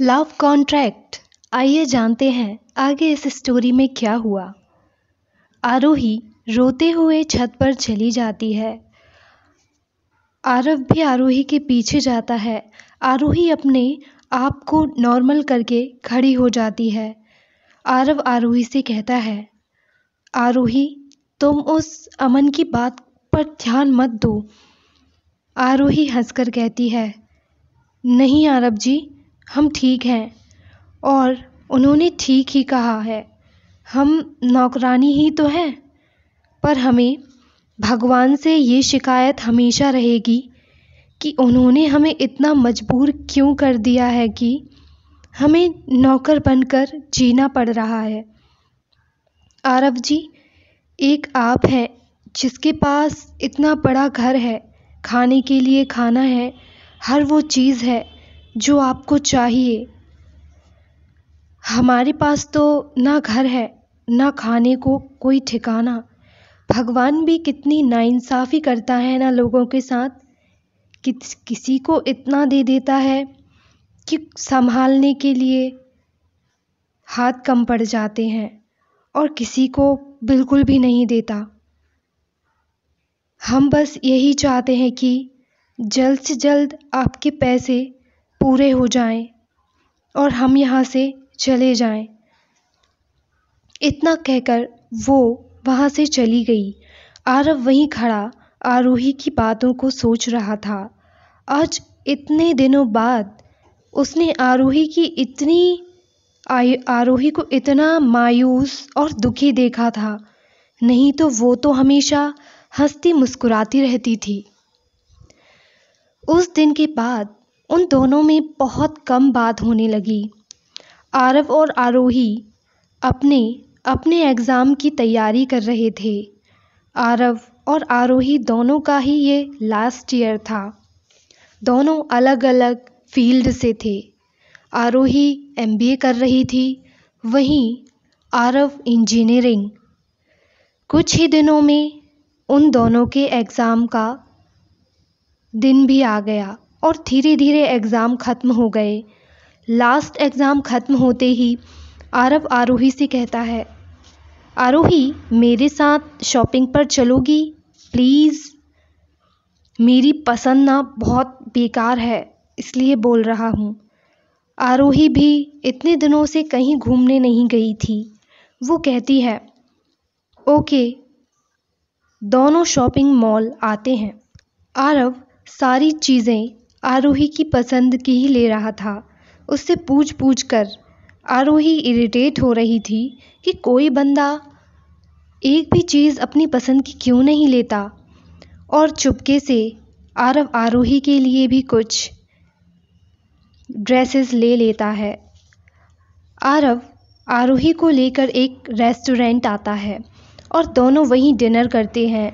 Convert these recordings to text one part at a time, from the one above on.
love contract आइए जानते हैं आगे इस स्टोरी में क्या हुआ आरोही रोते हुए छत पर चली जाती है आरव भी आरोही के पीछे जाता है आरोही अपने आप को नॉर्मल करके खड़ी हो जाती है आरव आरोही से कहता है आरोही तुम उस अमन की बात पर ध्यान मत दो आरोही हंसकर कहती है नहीं आरव जी हम ठीक हैं और उन्होंने ठीक ही कहा है हम नौकरानी ही तो हैं पर हमें भगवान से ये शिकायत हमेशा रहेगी कि उन्होंने हमें इतना मजबूर क्यों कर दिया है कि हमें नौकर बनकर जीना पड़ रहा है आरव जी एक आप हैं जिसके पास इतना बड़ा घर है खाने के लिए खाना है हर वो चीज़ है जो आपको चाहिए हमारे पास तो ना घर है ना खाने को कोई ठिकाना भगवान भी कितनी नाइंसाफ़ी करता है ना लोगों के साथ कि किसी को इतना दे देता है कि संभालने के लिए हाथ कम पड़ जाते हैं और किसी को बिल्कुल भी नहीं देता हम बस यही चाहते हैं कि जल्द से जल्द आपके पैसे पूरे हो जाएं और हम यहाँ से चले जाएँ इतना कहकर वो वहाँ से चली गई आरव वहीं खड़ा आरोही की बातों को सोच रहा था आज इतने दिनों बाद उसने आरोही की इतनी आरोही को इतना मायूस और दुखी देखा था नहीं तो वो तो हमेशा हंसती मुस्कुराती रहती थी उस दिन के बाद उन दोनों में बहुत कम बात होने लगी आरव और आरोही अपने अपने एग्ज़ाम की तैयारी कर रहे थे आरव और आरोही दोनों का ही ये लास्ट ईयर था दोनों अलग अलग फील्ड से थे आरोही एमबीए कर रही थी वहीं आरव इंजीनियरिंग कुछ ही दिनों में उन दोनों के एग्ज़ाम का दिन भी आ गया और धीरे धीरे एग्ज़ाम ख़त्म हो गए लास्ट एग्ज़ाम ख़त्म होते ही आरव आरोही से कहता है आरोही मेरे साथ शॉपिंग पर चलोगी प्लीज़ मेरी पसंद ना बहुत बेकार है इसलिए बोल रहा हूँ आरोही भी इतने दिनों से कहीं घूमने नहीं गई थी वो कहती है ओके दोनों शॉपिंग मॉल आते हैं आरव सारी चीज़ें आरोही की पसंद की ही ले रहा था उससे पूछ पूछ कर आरोही इरिटेट हो रही थी कि कोई बंदा एक भी चीज़ अपनी पसंद की क्यों नहीं लेता और चुपके से आरव आरोही के लिए भी कुछ ड्रेसेस ले लेता है आरव आरोही को लेकर एक रेस्टोरेंट आता है और दोनों वहीं डिनर करते हैं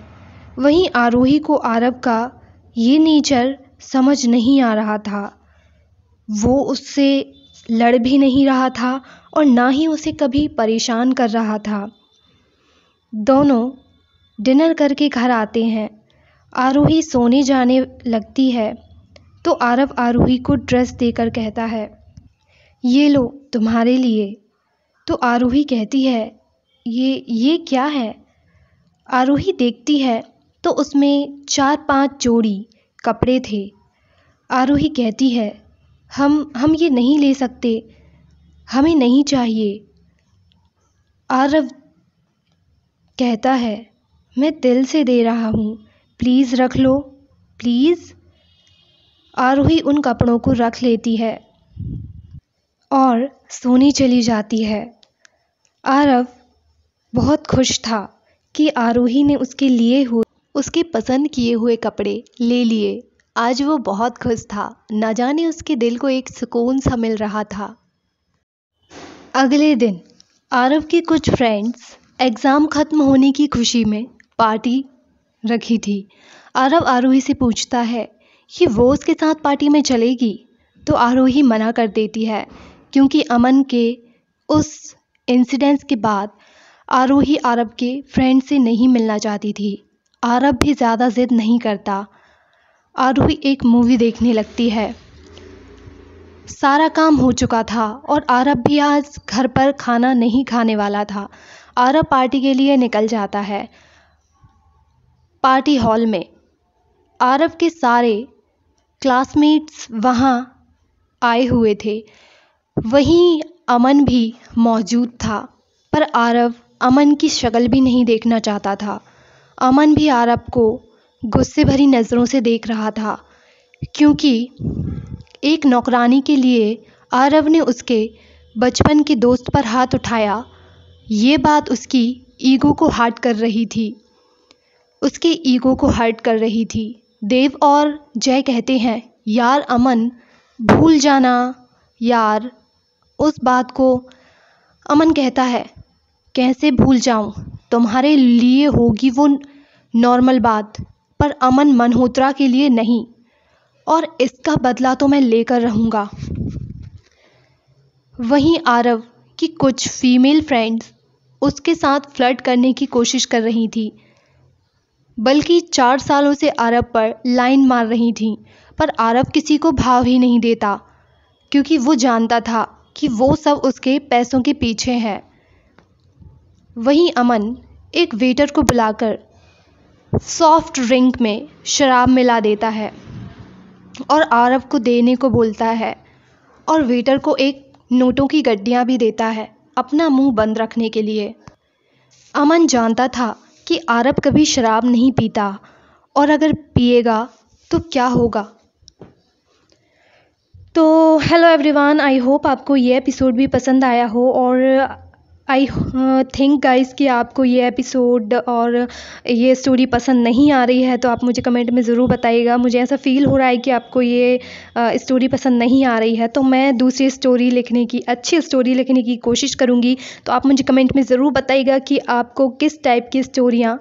वहीं आरोही को आरव का ये नेचर समझ नहीं आ रहा था वो उससे लड़ भी नहीं रहा था और ना ही उसे कभी परेशान कर रहा था दोनों डिनर करके घर आते हैं आरोही सोने जाने लगती है तो आरव आरोही को ड्रेस देकर कहता है ये लो तुम्हारे लिए तो आरोही कहती है ये ये क्या है आरोही देखती है तो उसमें चार पांच जोड़ी कपड़े थे आरोही कहती है हम हम ये नहीं ले सकते हमें नहीं चाहिए आरव कहता है मैं दिल से दे रहा हूँ प्लीज़ रख लो प्लीज़ आरोही उन कपड़ों को रख लेती है और सोने चली जाती है आरव बहुत खुश था कि आरोही ने उसके लिए हुए उसके पसंद किए हुए कपड़े ले लिए आज वो बहुत खुश था ना जाने उसके दिल को एक सुकून सा मिल रहा था अगले दिन आरव के कुछ फ्रेंड्स एग्ज़ाम ख़त्म होने की खुशी में पार्टी रखी थी आरव आरोही से पूछता है कि वो उसके साथ पार्टी में चलेगी तो आरोही मना कर देती है क्योंकि अमन के उस इंसिडेंस के बाद आरोही आरव के फ्रेंड से नहीं मिलना चाहती थी आरव भी ज़्यादा ज़िद नहीं करता आरूही एक मूवी देखने लगती है सारा काम हो चुका था और आरव भी आज घर पर खाना नहीं खाने वाला था आरव पार्टी के लिए निकल जाता है पार्टी हॉल में आरव के सारे क्लासमेट्स वहाँ आए हुए थे वहीं अमन भी मौजूद था पर आरव अमन की शक्ल भी नहीं देखना चाहता था अमन भी आरव को गुस्से भरी नज़रों से देख रहा था क्योंकि एक नौकरानी के लिए आरव ने उसके बचपन के दोस्त पर हाथ उठाया ये बात उसकी ईगो को हर्ट कर रही थी उसके ईगो को हर्ट कर रही थी देव और जय कहते हैं यार अमन भूल जाना यार उस बात को अमन कहता है कैसे भूल जाऊं तुम्हारे लिए होगी वो नॉर्मल बात पर अमन मनहोत्रा के लिए नहीं और इसका बदला तो मैं लेकर रहूँगा वहीं आरव की कुछ फीमेल फ्रेंड्स उसके साथ फ्लर्ट करने की कोशिश कर रही थी बल्कि चार सालों से आरव पर लाइन मार रही थी पर आरब किसी को भाव ही नहीं देता क्योंकि वो जानता था कि वो सब उसके पैसों के पीछे हैं वहीं अमन एक वेटर को बुलाकर सॉफ्ट ड्रिंक में शराब मिला देता है और आरव को देने को बोलता है और वेटर को एक नोटों की गड्डियाँ भी देता है अपना मुंह बंद रखने के लिए अमन जानता था कि आरब कभी शराब नहीं पीता और अगर पिएगा तो क्या होगा तो हेलो एवरीवन आई होप आपको ये एपिसोड भी पसंद आया हो और आई थिंक गाइज़ कि आपको ये एपिसोड और ये स्टोरी पसंद नहीं आ रही है तो आप मुझे कमेंट में ज़रूर बताइएगा मुझे ऐसा फ़ील हो रहा है कि आपको ये स्टोरी uh, पसंद नहीं आ रही है तो मैं दूसरी स्टोरी लिखने की अच्छी स्टोरी लिखने की कोशिश करूँगी तो आप मुझे कमेंट में ज़रूर बताइएगा कि आपको किस टाइप की स्टोरियाँ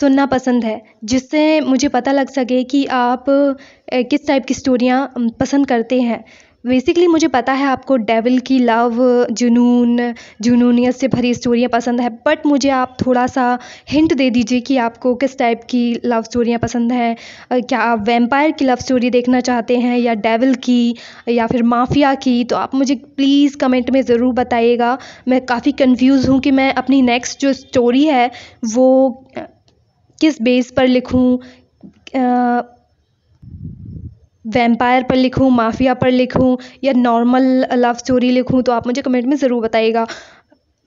सुनना पसंद है जिससे मुझे पता लग सके कि आप uh, किस टाइप की स्टोरियाँ पसंद करते हैं बेसिकली मुझे पता है आपको डेविल की लव जुनून जुनूनियत से भरी स्टोरियाँ पसंद है बट मुझे आप थोड़ा सा हिंट दे दीजिए कि आपको किस टाइप की लव स्टोरियाँ पसंद हैं क्या आप वेम्पायर की लव स्टोरी देखना चाहते हैं या डेविल की या फिर माफिया की तो आप मुझे प्लीज़ कमेंट में ज़रूर बताइएगा मैं काफ़ी कन्फ्यूज़ हूँ कि मैं अपनी नेक्स्ट जो स्टोरी है वो किस बेस पर लिखूँ वैम्पायर पर लिखूँ माफिया पर लिखूँ या नॉर्मल लव स्टोरी लिखूँ तो आप मुझे कमेंट में ज़रूर बताइएगा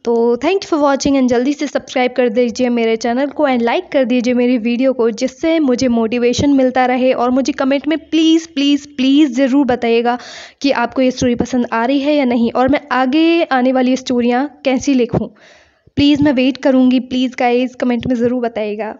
तो thank you for watching and जल्दी से सब्सक्राइब कर दीजिए मेरे चैनल को एंड लाइक कर दीजिए मेरी वीडियो को जिससे मुझे मोटिवेशन मिलता रहे और मुझे कमेंट में प्लीज़ प्लीज़ प्लीज़ ज़रूर बताइएगा कि आपको ये स्टोरी पसंद आ रही है या नहीं और मैं आगे आने वाली स्टोरियाँ कैसी लिखूँ प्लीज़ मैं वेट करूँगी प्लीज़ गाइज कमेंट में ज़रूर बताइएगा